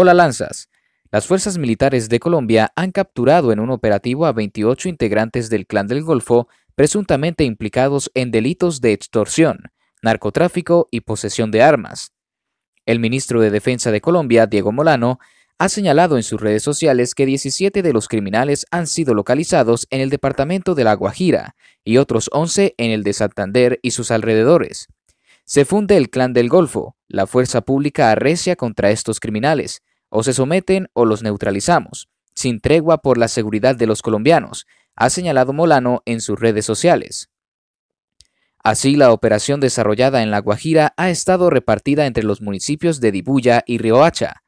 Hola Lanzas. Las fuerzas militares de Colombia han capturado en un operativo a 28 integrantes del Clan del Golfo presuntamente implicados en delitos de extorsión, narcotráfico y posesión de armas. El ministro de Defensa de Colombia, Diego Molano, ha señalado en sus redes sociales que 17 de los criminales han sido localizados en el departamento de La Guajira y otros 11 en el de Santander y sus alrededores. Se funde el Clan del Golfo, la fuerza pública arrecia contra estos criminales, o se someten o los neutralizamos, sin tregua por la seguridad de los colombianos, ha señalado Molano en sus redes sociales. Así, la operación desarrollada en La Guajira ha estado repartida entre los municipios de Dibuya y Riohacha,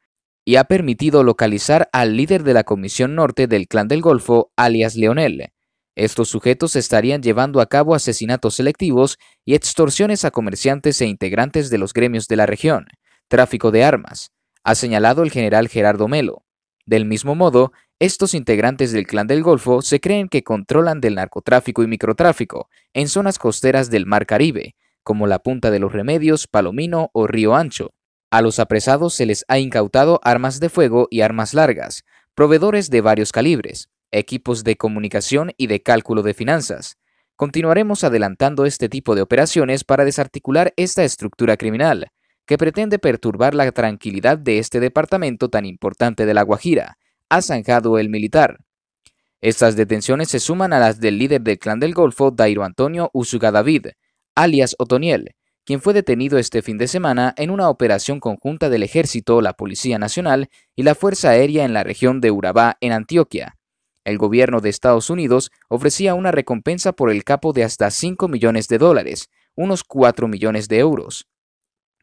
y ha permitido localizar al líder de la Comisión Norte del Clan del Golfo, alias Leonel. Estos sujetos estarían llevando a cabo asesinatos selectivos y extorsiones a comerciantes e integrantes de los gremios de la región, tráfico de armas, ha señalado el general Gerardo Melo. Del mismo modo, estos integrantes del Clan del Golfo se creen que controlan del narcotráfico y microtráfico en zonas costeras del Mar Caribe, como la Punta de los Remedios, Palomino o Río Ancho. A los apresados se les ha incautado armas de fuego y armas largas, proveedores de varios calibres, equipos de comunicación y de cálculo de finanzas. Continuaremos adelantando este tipo de operaciones para desarticular esta estructura criminal, que pretende perturbar la tranquilidad de este departamento tan importante de La Guajira, ha zanjado el militar. Estas detenciones se suman a las del líder del clan del Golfo, Dairo Antonio Usuga David, alias Otoniel, quien fue detenido este fin de semana en una operación conjunta del Ejército, la Policía Nacional y la Fuerza Aérea en la región de Urabá, en Antioquia. El gobierno de Estados Unidos ofrecía una recompensa por el capo de hasta 5 millones de dólares, unos 4 millones de euros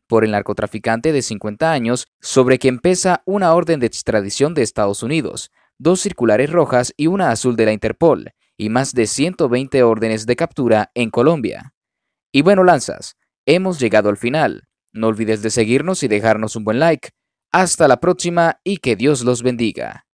por el narcotraficante de 50 años sobre quien pesa una orden de extradición de Estados Unidos, dos circulares rojas y una azul de la Interpol, y más de 120 órdenes de captura en Colombia. Y bueno, lanzas, hemos llegado al final. No olvides de seguirnos y dejarnos un buen like. Hasta la próxima y que Dios los bendiga.